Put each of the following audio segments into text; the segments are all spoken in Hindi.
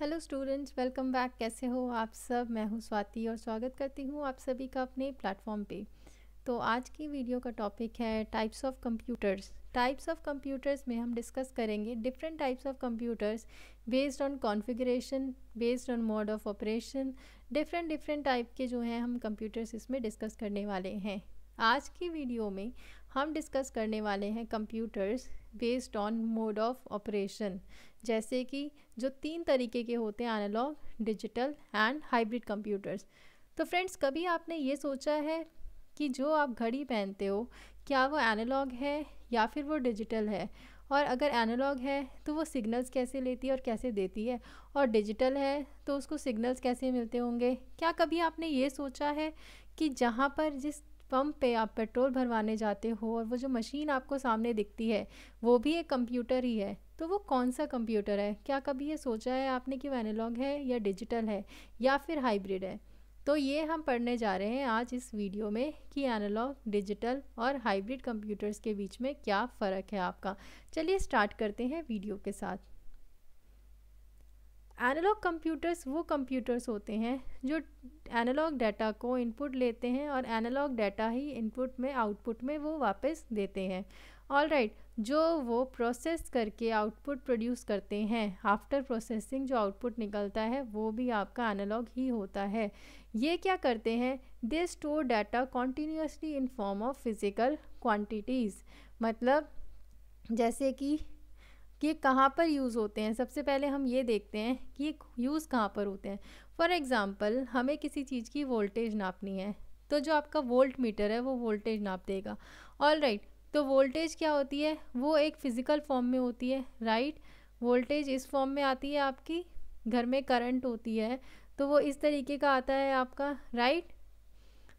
हेलो स्टूडेंट्स वेलकम बैक कैसे हो आप सब मैं हूँ स्वाति और स्वागत करती हूँ आप सभी का अपने प्लेटफॉर्म पे तो आज की वीडियो का टॉपिक है types of computers types of computers में हम डिस्कस करेंगे different types of computers based on configuration based on mode of operation different different type के जो हैं हम कंप्यूटर्स इसमें डिस्कस करने वाले हैं आज की वीडियो में हम डिस्कस करने वाले हैं computers based on mode of operation जैसे कि जो तीन तरीके के होते हैं analog digital and hybrid computers तो फ्रेंड्स कभी आपने ये सोचा है कि जो आप घड़ी पहनते हो क्या वो एनालॉग है या फिर वो डिजिटल है और अगर एनालॉग है तो वो सिग्नल्स कैसे लेती है और कैसे देती है और डिजिटल है तो उसको सिग्नल्स कैसे मिलते होंगे क्या कभी आपने ये सोचा है कि जहाँ पर जिस पंप पे आप पेट्रोल भरवाने जाते हो और वो जो मशीन आपको सामने दिखती है वो भी एक कंप्यूटर ही है तो वो कौन सा कंप्यूटर है क्या कभी ये सोचा है आपने कि वो एनालॉग है या डिजिटल है या फिर हाइब्रिड है तो ये हम पढ़ने जा रहे हैं आज इस वीडियो में कि एनालॉग डिजिटल और हाइब्रिड कंप्यूटर्स के बीच में क्या फ़र्क है आपका चलिए स्टार्ट करते हैं वीडियो के साथ एनालॉग कंप्यूटर्स वो कंप्यूटर्स होते हैं जो एनालॉग डाटा को इनपुट लेते हैं और एनालॉग डाटा ही इनपुट में आउटपुट में वो वापस देते हैं ऑल राइट right, जो वो प्रोसेस करके आउटपुट प्रोड्यूस करते हैं आफ्टर प्रोसेसिंग जो आउटपुट निकलता है वो भी आपका एनालॉग ही होता है ये क्या करते हैं they store data continuously in form of physical quantities मतलब जैसे कि कि ये कहाँ पर यूज़ होते हैं सबसे पहले हम ये देखते हैं कि ये यूज़ कहाँ पर होते हैं फॉर एग्ज़ाम्पल हमें किसी चीज़ की वोल्टेज नापनी है तो जो आपका वोल्ट मीटर है वो वोल्टेज नाप देगा ऑल राइट right, तो वोल्टेज क्या होती है वो एक फ़िज़िकल फॉर्म में होती है राइट वोल्टेज इस फॉर्म में आती है आपकी घर में करंट होती है तो वो इस तरीके का आता है आपका राइट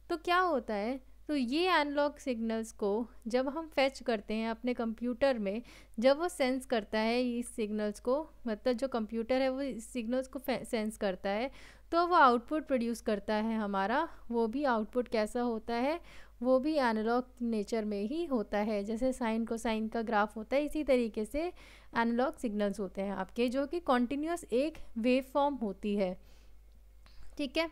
तो क्या होता है तो ये अनलॉक सिग्नल्स को जब हम फेच करते हैं अपने कंप्यूटर में जब वो सेंस करता है इस सिग्नल्स को मतलब जो कंप्यूटर है वो इस सिग्नल्स को सेंस करता है तो वो आउटपुट प्रोड्यूस करता है हमारा वो भी आउटपुट कैसा होता है वो भी एनालॉग नेचर में ही होता है जैसे साइन को साइन का ग्राफ होता है इसी तरीके से एनालॉग सिग्नल्स होते हैं आपके जो कि कॉन्टीन्यूस एक वेव फॉर्म होती है ठीक है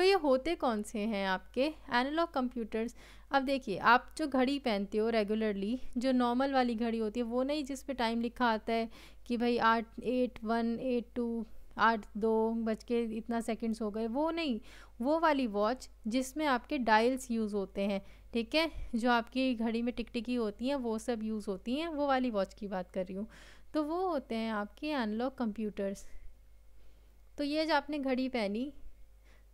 तो ये होते कौन से हैं आपके एनालॉग कंप्यूटर्स अब देखिए आप जो घड़ी पहनते हो रेगुलरली जो नॉर्मल वाली घड़ी होती है वो नहीं जिस पे टाइम लिखा आता है कि भाई आठ एट वन एट टू आठ दो बज के इतना सेकंड्स हो गए वो नहीं वो वाली वॉच जिसमें आपके डायल्स यूज़ होते हैं ठीक है जो आपकी घड़ी में टिकटिकी होती हैं वो सब यूज़ होती हैं वो वाली वॉच की बात कर रही हूँ तो वो होते हैं आपके अनलॉक कंप्यूटर्स तो ये जो आपने घड़ी पहनी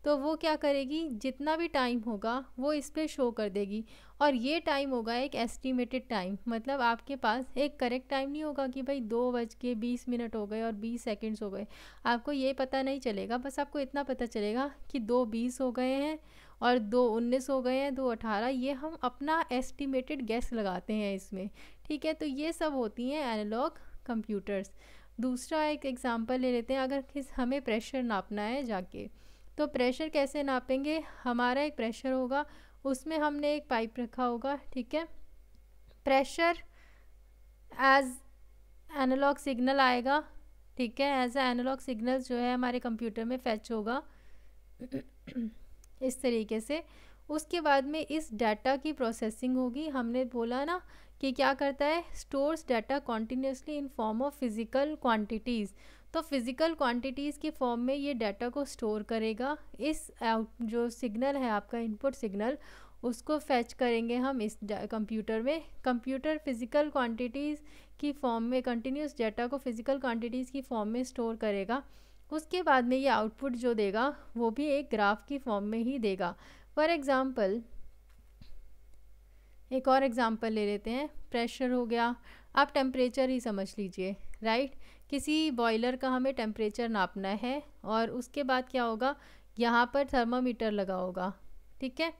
तो वो क्या करेगी जितना भी टाइम होगा वो इस पर शो कर देगी और ये टाइम होगा एक एस्टिमेटेड टाइम मतलब आपके पास एक करेक्ट टाइम नहीं होगा कि भाई दो बज के बीस मिनट हो गए और बीस सेकेंड्स हो गए आपको ये पता नहीं चलेगा बस आपको इतना पता चलेगा कि दो बीस हो गए हैं और दो उन्नीस हो गए हैं दो अठारह ये हम अपना एस्टिमेटेड गैस लगाते हैं इसमें ठीक है तो ये सब होती हैं एनालॉग कंप्यूटर्स दूसरा एक एग्ज़ाम्पल ले लेते हैं अगर हमें प्रेशर नापना है जाके तो प्रेशर कैसे नापेंगे हमारा एक प्रेशर होगा उसमें हमने एक पाइप रखा होगा ठीक है प्रेशर एज एनालॉग सिग्नल आएगा ठीक है एज एनालॉग सिग्नल जो है हमारे कंप्यूटर में फैच होगा इस तरीके से उसके बाद में इस डाटा की प्रोसेसिंग होगी हमने बोला ना कि क्या करता है stores data continuously in form of physical quantities तो फिज़िकल क्वांटिटीज़ के फॉर्म में ये डाटा को स्टोर करेगा इस आउट जो सिग्नल है आपका इनपुट सिग्नल उसको फेच करेंगे हम इस कंप्यूटर में कंप्यूटर फिज़िकल क्वांटिटीज़ की फॉर्म में कंटिन्यूस डाटा को फिज़िकल क्वांटिटीज़ की फॉर्म में स्टोर करेगा उसके बाद में ये आउटपुट जो देगा वो भी एक ग्राफ की फॉर्म में ही देगा फॉर एग्ज़ाम्पल एक और एग्ज़ाम्पल ले लेते हैं प्रेशर हो गया आप टेम्परेचर ही समझ लीजिए राइट right? किसी बॉयलर का हमें टेम्परेचर नापना है और उसके बाद क्या होगा यहाँ पर थर्मामीटर लगा होगा ठीक है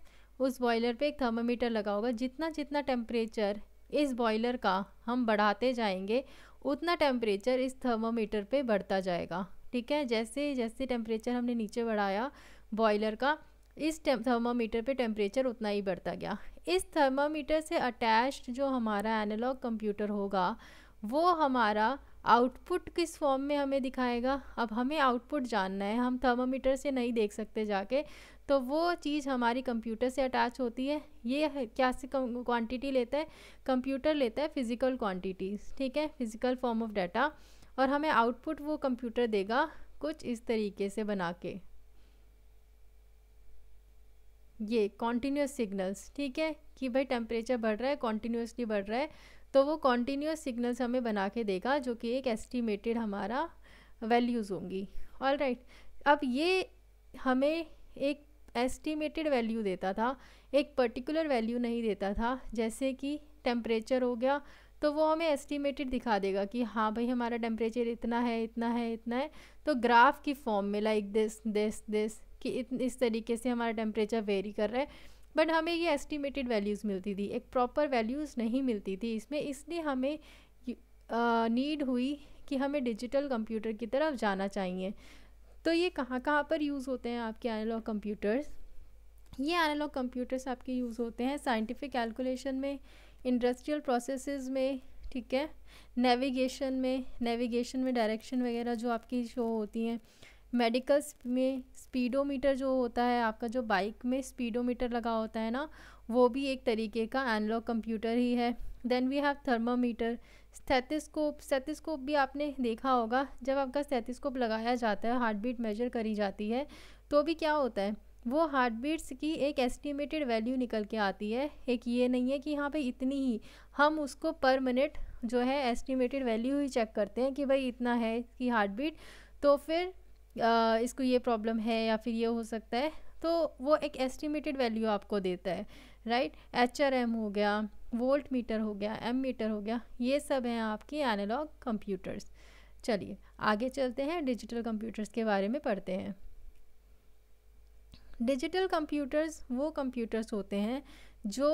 उस बॉयलर पे एक थर्मामीटर लगा होगा जितना जितना टेम्परेचर इस बॉयलर का हम बढ़ाते जाएंगे उतना टेम्परेचर इस थर्मामीटर पे बढ़ता जाएगा ठीक है जैसे जैसे टेम्परेचर हमने नीचे बढ़ाया बॉयलर का इस थर्मामीटर पे टेम्परेचर उतना ही बढ़ता गया इस थर्मामीटर से अटैच्ड जो हमारा एनालॉग कंप्यूटर होगा वो हमारा आउटपुट किस फॉर्म में हमें दिखाएगा अब हमें आउटपुट जानना है हम थर्मामीटर से नहीं देख सकते जाके तो वो चीज़ हमारी कंप्यूटर से अटैच होती है ये क्या से क्वांटिटी लेता है कंप्यूटर लेता है फिज़िकल क्वांटिटीज़ ठीक है फिज़िकल फॉर्म ऑफ डाटा और हमें आउटपुट वो कंप्यूटर देगा कुछ इस तरीके से बना के ये कॉन्टीन्यूस सिग्नल्स ठीक है कि भाई टेम्परेचर बढ़ रहा है कॉन्टीन्यूसली बढ़ रहा है तो वो कॉन्टीन्यूस सिग्नल्स हमें बना के देगा जो कि एक एस्टिमेटेड हमारा वैल्यूज़ होंगी ऑल राइट अब ये हमें एक एस्टिमेटेड वैल्यू देता था एक पर्टिकुलर वैल्यू नहीं देता था जैसे कि टेम्परेचर हो गया तो वो हमें एस्टिमेटेड दिखा देगा कि हाँ भाई हमारा टेम्परेचर इतना है इतना है इतना है तो ग्राफ की फॉर्म में लाइक दिस दिस दिस कि इत, इस तरीके से हमारा टेम्परेचर वेरी कर रहा है बट हमें ये एस्टिमेटेड वैल्यूज़ मिलती थी एक प्रॉपर वैल्यूज़ नहीं मिलती थी इसमें इसलिए हमें नीड हुई कि हमें डिजिटल कंप्यूटर की तरफ जाना चाहिए तो ये कहाँ कहाँ पर यूज़ होते हैं आपके एनालॉग कंप्यूटर्स ये एनालॉग कंप्यूटर्स आपके यूज़ होते हैं साइंटिफिक कैलकुलेशन में इंडस्ट्रियल प्रोसेसेस में ठीक है नेविगेशन में नेविगेशन में डायरेक्शन वगैरह जो आपकी शो होती हैं मेडिकल्स में स्पीडोमीटर जो होता है आपका जो बाइक में स्पीडोमीटर लगा होता है ना वो भी एक तरीके का एनालॉग कंप्यूटर ही है then we have thermometer stethoscope stethoscope भी आपने देखा होगा जब आपका स्थेथिस्कोप लगाया जाता है हार्ट बीट मेजर करी जाती है तो भी क्या होता है वो हार्ट बीट्स की एक एस्टिमेटेड वैल्यू निकल के आती है एक ये नहीं है कि यहाँ पे इतनी ही हम उसको पर मिनट जो है एस्टिमेटेड वैल्यू ही चेक करते हैं कि भाई इतना है इसकी हार्ट बीट तो फिर आ, इसको ये प्रॉब्लम है या फिर ये हो सकता है तो वो एक एस्टिमेटेड वैल्यू आपको देता है राइट एच आर एम हो गया वोल्ट मीटर हो गया एम मीटर हो गया ये सब हैं आपकी एनालॉग कंप्यूटर्स चलिए आगे चलते हैं डिजिटल कंप्यूटर्स के बारे में पढ़ते हैं डिजिटल कंप्यूटर्स वो कंप्यूटर्स होते हैं जो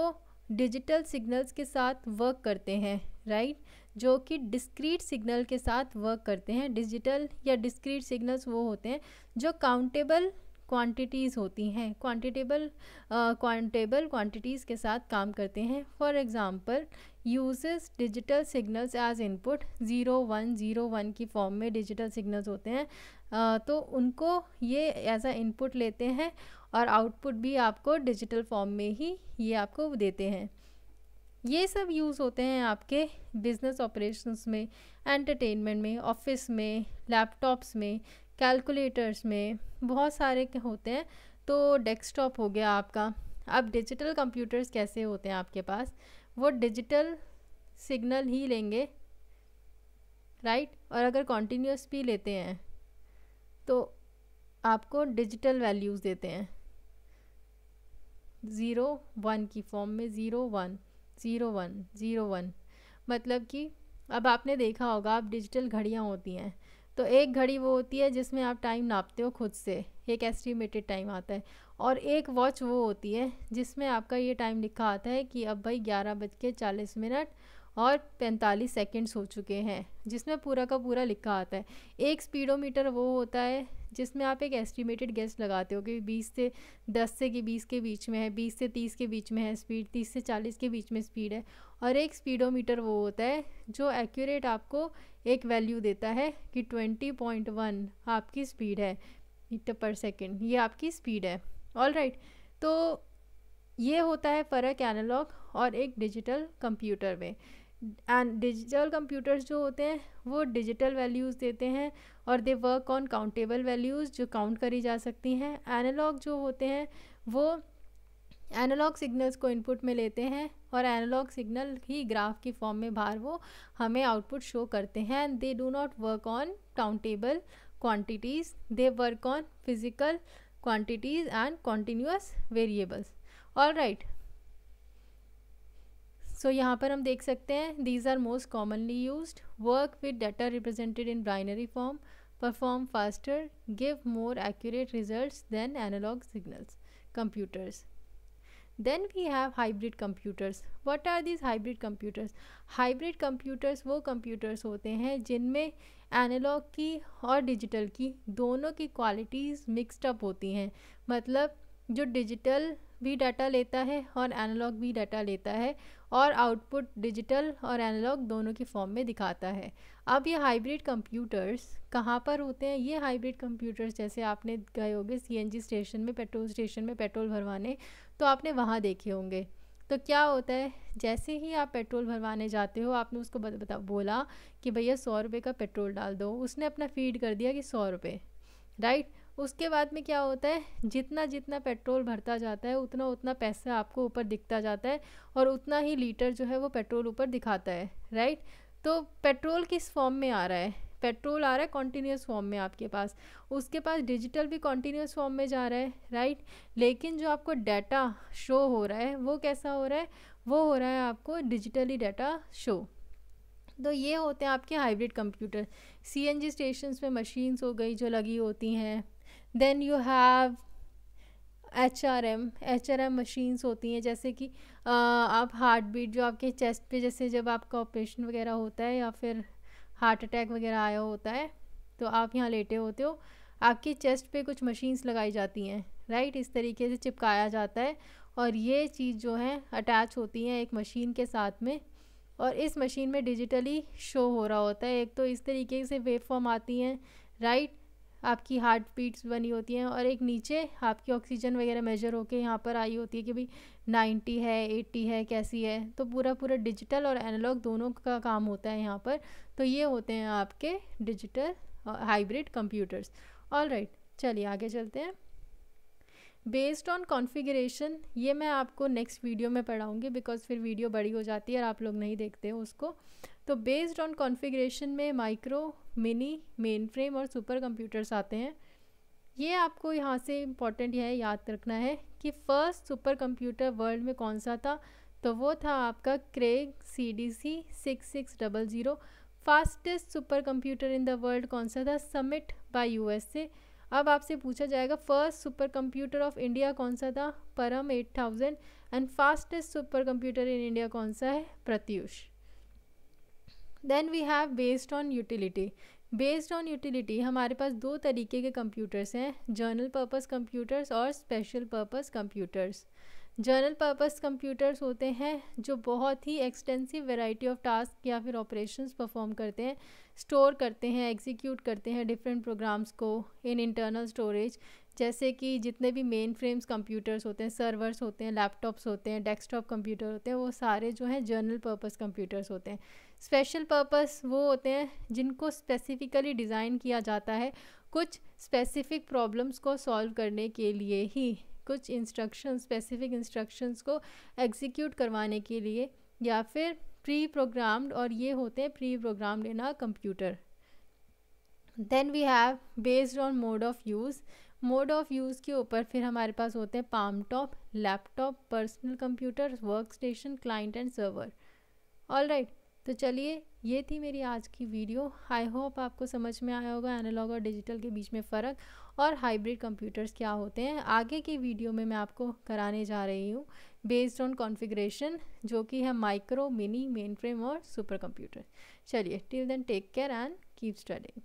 डिजिटल सिग्नल्स के साथ वर्क करते हैं राइट जो कि डिस्क्रीट सिग्नल के साथ वर्क करते हैं डिजिटल या डिस्क्रीट सिग्नल्स वो होते हैं जो काउंटेबल क्वांटिटीज़ होती हैं क्वांटिटेबल क्वांटेबल क्वांटिटीज़ के साथ काम करते हैं for example uses digital signals as input zero one zero one की फॉर्म में डिजिटल सिग्नल्स होते हैं uh, तो उनको ये एज आ इनपुट लेते हैं और आउटपुट भी आपको डिजिटल फॉर्म में ही ये आपको देते हैं ये सब यूज़ होते हैं आपके बिज़नेस ऑपरेशंस में एंटरटेनमेंट में ऑफिस में लैपटॉप्स में कैलकुलेटर्स में बहुत सारे होते हैं तो डेस्कटॉप हो गया आपका अब डिजिटल कंप्यूटर्स कैसे होते हैं आपके पास वो डिजिटल सिग्नल ही लेंगे राइट और अगर कॉन्टीन्यूस भी लेते हैं तो आपको डिजिटल वैल्यूज़ देते हैं ज़ीरो वन की फॉर्म में zero one zero one zero one मतलब कि अब आपने देखा होगा आप डिजिटल घड़ियाँ होती हैं तो एक घड़ी वो होती है जिसमें आप टाइम नापते हो खुद से एक एस्टिमेटेड टाइम आता है और एक वॉच वो होती है जिसमें आपका ये टाइम लिखा आता है कि अब भाई ग्यारह बज के चालीस मिनट और 45 सेकंड्स हो चुके हैं जिसमें पूरा का पूरा लिखा आता है एक स्पीडोमीटर वो होता है जिसमें आप एक एस्टिमेटेड गेस्ट लगाते हो कि 20 से 10 से कि 20 के बीच में है 20 से 30 के बीच में है स्पीड 30 से 40 के बीच में स्पीड है और एक स्पीडोमीटर वो होता है जो एक्यूरेट आपको एक वैल्यू देता है कि 20.1 आपकी स्पीड है मीटर पर सेकेंड ये आपकी स्पीड है ऑल राइट right. तो ये होता है फ़र्क एनालॉग और एक डिजिटल कंप्यूटर में एंड डिजिटल कंप्यूटर्स जो होते हैं वो डिजिटल वैल्यूज़ देते हैं और they work on countable values जो काउंट करी जा सकती हैं एनालॉग जो होते हैं वो एनालॉग सिग्नल्स को इनपुट में लेते हैं और एनालॉग सिग्नल ही ग्राफ की फॉर्म में बाहर वो हमें आउटपुट शो करते हैं and they do not work on countable quantities they work on physical quantities and continuous variables all right so so, यहाँ पर हम देख सकते हैं these are most commonly use work with data represented in binary form perform faster give more accurate result than analog signals computers then we have hybrid computers what are these hybrid computers hybrid computers वो कंप्यूटर्स होते हैं जिनमें एनालॉग की और डिजिटल की दोनों की क्वालिटीज़ मिक्सडअप अप होती हैं मतलब जो डिजिटल भी डाटा लेता है और एनालॉग भी डाटा लेता है और आउटपुट डिजिटल और एनालॉग दोनों की फॉर्म में दिखाता है अब ये हाइब्रिड कंप्यूटर्स कहाँ पर होते हैं ये हाइब्रिड कंप्यूटर्स जैसे आपने गए होंगे सीएनजी स्टेशन में पेट्रोल स्टेशन में पेट्रोल भरवाने तो आपने वहाँ देखे होंगे तो क्या होता है जैसे ही आप पेट्रोल भरवाने जाते हो आपने उसको बता बोला कि भैया सौ रुपये का पेट्रोल डाल दो उसने अपना फीड कर दिया कि सौ रुपये राइट उसके बाद में क्या होता है जितना जितना पेट्रोल भरता जाता है उतना उतना पैसा आपको ऊपर दिखता जाता है और उतना ही लीटर जो है वो पेट्रोल ऊपर दिखाता है राइट तो पेट्रोल किस फॉर्म में आ रहा है पेट्रोल आ रहा है कॉन्टीन्यूस फॉर्म में आपके पास उसके पास डिजिटल भी कॉन्टीन्यूस फॉर्म में जा रहा है राइट लेकिन जो आपको डाटा शो हो रहा है वो कैसा हो रहा है वो हो रहा है आपको डिजिटली डाटा शो तो ये होते हैं आपके hybrid computer C N G station में मशीन्स हो गई जो लगी होती हैं then you have H R M H R M machines होती हैं जैसे कि आप हार्ट बीट जो आपके चेस्ट पे जैसे जब आपका ऑपरेशन वगैरह होता है या फिर हार्ट अटैक वगैरह आया होता है तो आप यहाँ लेटे होते हो आपके चेस्ट पे कुछ मशीन्स लगाई जाती हैं राइट इस तरीके से चिपकाया जाता है और ये चीज़ जो है अटैच होती हैं एक मशीन के साथ में और इस मशीन में डिजिटली शो हो रहा होता है एक तो इस तरीके से वेव फॉर्म आती हैं राइट आपकी हार्ट बीट्स बनी होती हैं और एक नीचे आपकी ऑक्सीजन वगैरह मेजर होके यहाँ पर आई होती है कि भाई नाइन्टी है एट्टी है कैसी है तो पूरा पूरा डिजिटल और एनालॉग दोनों का काम होता है यहाँ पर तो ये होते हैं आपके digital hybrid computers all right चलिए आगे चलते हैं बेस्ड ऑन कॉन्फ़िगरेशन ये मैं आपको नेक्स्ट वीडियो में पढ़ाऊँगी बिकॉज़ फिर वीडियो बड़ी हो जाती है और आप लोग नहीं देखते हो उसको तो बेस्ड ऑन कॉन्फ़िगरेशन में माइक्रो मिनी मेन फ्रेम और सुपर कंप्यूटर्स आते हैं ये आपको यहाँ से इम्पॉर्टेंट यह याद रखना है कि फ़र्स्ट सुपर कंप्यूटर वर्ल्ड में कौन सा था तो वो था आपका Cray C D C six six double zero fastest super computer in the world कौन सा था समिट बाय यू अब आपसे पूछा जाएगा first super computer of India कौन सा था Param eight thousand and fastest super computer in India कौन सा है Pratyush then we have based on utility based on utility हमारे पास दो तरीके के कंप्यूटर्स हैं जर्नल पर्पस कंप्यूटर्स और special purpose computers general purpose computers होते हैं जो बहुत ही एक्सटेंसिव वैरायटी ऑफ टास्क या फिर ऑपरेशंस परफॉर्म करते हैं स्टोर करते हैं एग्जीक्यूट करते हैं डिफरेंट प्रोग्राम्स को इन इंटरनल स्टोरेज जैसे कि जितने भी मेन फ्रेम्स कंप्यूटर्स होते हैं सर्वर्स होते हैं लैपटॉप्स होते हैं डेस्कटॉप कंप्यूटर होते हैं वो सारे जो हैं जर्नल पर्पस कंप्यूटर्स होते हैं स्पेशल पर्पस वो होते हैं जिनको स्पेसिफ़िकली डिज़ाइन किया जाता है कुछ स्पेसिफ़िक प्रॉब्लम्स को सॉल्व करने के लिए ही कुछ इंस्ट्रक्शन स्पेसिफ़िक इंस्ट्रक्शंस को एग्जीक्यूट करवाने के लिए या फिर प्री प्रोग्राम्ड और ये होते हैं pre programmed in computer then we have based on mode of use mode of use के ऊपर फिर हमारे पास होते हैं palm top laptop personal computer work station client and server all right तो चलिए ये थी मेरी आज की वीडियो आई होप आपको समझ में आया होगा एनालॉग और डिजिटल के बीच में फ़र्क और हाइब्रिड कंप्यूटर्स क्या होते हैं आगे की वीडियो में मैं आपको कराने जा रही हूँ बेस्ड ऑन कॉन्फ़िगरेशन जो कि है माइक्रो मिनी मेन फ्रेम और सुपर कंप्यूटर चलिए till then take care and keep studying